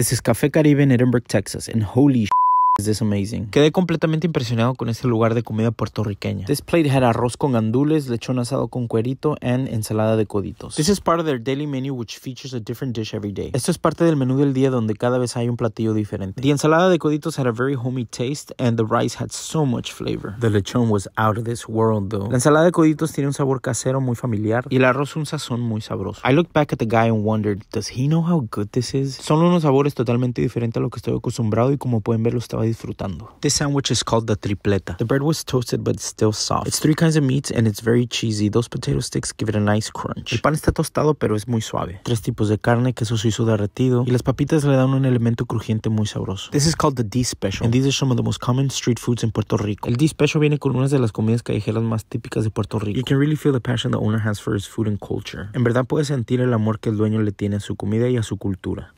This is Cafe Caribe in Edinburgh, Texas, and holy Is amazing? Quedé completamente impresionado con este lugar de comida puertorriqueña. This plate had arroz con gandules, lechón asado con cuerito and ensalada de coditos. This is part of their daily menu which features a different dish every day. Esto es parte del menú del día donde cada vez hay un platillo diferente. The ensalada de coditos had a very homey taste and the rice had so much flavor. The lechón was out of this world though. La ensalada de coditos tiene un sabor casero muy familiar y el arroz un sazón muy sabroso. I looked back at the guy and wondered, does he know how good this is? Son unos sabores totalmente diferentes a lo que estoy acostumbrado y como pueden ver lo estaba disfrutando. This sandwich is called the tripleta. The bread was toasted but still soft. It's three kinds of meats and it's very cheesy. Those potato sticks give it a nice crunch. El pan está tostado pero es muy suave. Tres tipos de carne, queso suizo derretido y las papitas le dan un elemento crujiente muy sabroso. This is called the D special and these are some of the most common street foods in Puerto Rico. El D special viene con una de las comidas callejeras más típicas de Puerto Rico. You can really feel the passion the owner has for his food and culture. En verdad puedes sentir el amor que el dueño le tiene a su comida y a su cultura.